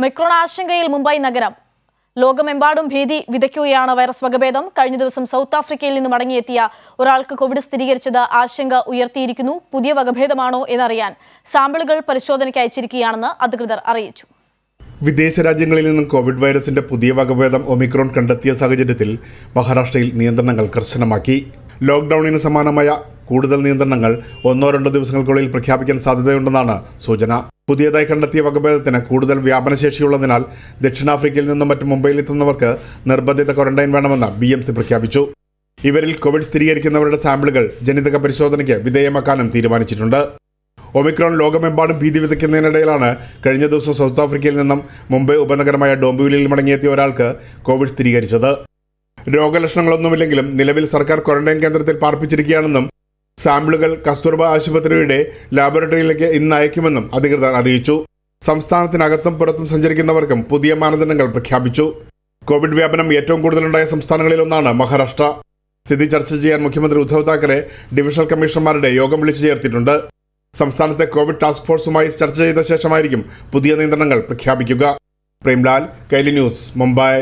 Omicron ആശങ്കയിൽ Mumbai നഗരം ലോകമെമ്പാടും ഭീതി വിതയ്ക്കുകയാണ് വൈറസ് വകഭേദം കഴിഞ്ഞ ദിവസം സൗത്ത് ആഫ്രിക്കയിൽ നിന്ന് മടങ്ങിയെത്തിയ ഒരാൾക്ക് കോവിഡ് സ്ഥിരീകരിച്ചത് ആശങ്ക ഉയർത്തിയിരിക്കുന്നു പുതിയ വകഭേദമാണോ എന്നറിയാൻ സാമ്പിളുകൾ പരിശോധനയ്ക്ക് അയച്ചിരിക്കുകയാണെന്ന് അധികൃതർ അറിയിച്ചു വിദേശ രാജ്യങ്ങളിൽ നിന്നും കോവിഡ് വൈറസിന്റെ പുതിയ വകഭേദം ഒമിക്രോൺ കണ്ടെത്തിയ സാഹചര്യത്തിൽ മഹാരാഷ്ട്രയിൽ നിയന്ത്രണങ്ങൾ കർശനമാക്കി ലോക്ക്ഡൌണിന് സമാനമായ കൂടുതൽ നിയന്ത്രണങ്ങൾ ഒന്നോ രണ്ടോ ദിവസങ്ങൾക്കുള്ളിൽ പ്രഖ്യാപിക്കാൻ സാധ്യതയുണ്ടെന്നാണ് സൂചന പുതിയതായി കണ്ടെത്തിയ വകഭേദത്തിന് കൂടുതൽ വ്യാപനശേഷിയുള്ളതിനാൽ ദക്ഷിണാഫ്രിക്കയിൽ നിന്നും മറ്റും എത്തുന്നവർക്ക് നിർബന്ധിത ക്വാറന്റൈൻ വേണമെന്ന് ബി എം സി പ്രഖ്യാപിച്ചു ഇവരിൽ കോവിഡ് സ്ഥിരീകരിക്കുന്നവരുടെ സാമ്പിളുകൾ ജനിതക പരിശോധനയ്ക്ക് വിധേയമാക്കാനും തീരുമാനിച്ചിട്ടുണ്ട് ഒമിക്രോൺ ലോകമെമ്പാടും ഭീതി വിതയ്ക്കുന്നതിനിടയിലാണ് കഴിഞ്ഞ ദിവസം സൗത്ത് ആഫ്രിക്കയിൽ നിന്നും മുംബൈ ഉപനഗരമായ ഡോംബിവിലിൽ മടങ്ങിയെത്തിയ ഒരാൾക്ക് കോവിഡ് സ്ഥിരീകരിച്ചത് രോഗലക്ഷണങ്ങളൊന്നുമില്ലെങ്കിലും നിലവിൽ സർക്കാർ ക്വാറന്റൈൻ കേന്ദ്രത്തിൽ പാർപ്പിച്ചിരിക്കുകയാണെന്നും സാമ്പിളുകൾ കസ്തൂർബ ആശുപത്രിയുടെ ലാബോറട്ടറിയിലേക്ക് ഇന്ന് അയക്കുമെന്നും അധികൃതർ അറിയിച്ചു സംസ്ഥാനത്തിനകത്തും പുറത്തും സഞ്ചരിക്കുന്നവർക്കും പുതിയ മാനദണ്ഡങ്ങൾ പ്രഖ്യാപിച്ചു കോവിഡ് വ്യാപനം ഏറ്റവും കൂടുതലുണ്ടായ സംസ്ഥാനങ്ങളിലൊന്നാണ് മഹാരാഷ്ട്ര സ്ഥിതി ചർച്ച ചെയ്യാൻ മുഖ്യമന്ത്രി ഉദ്ധവ് താക്കറെ ഡിവിഷണൽ കമ്മീഷണർമാരുടെ യോഗം വിളിച്ചു ചേർത്തിട്ടുണ്ട് സംസ്ഥാനത്തെ കോവിഡ് ടാസ്ക് ഫോഴ്സുമായി ചർച്ച ചെയ്ത ശേഷമായിരിക്കും പുതിയ നിയന്ത്രണങ്ങൾ പ്രഖ്യാപിക്കുക പ്രേംലാൽ കൈലി ന്യൂസ് മുംബൈ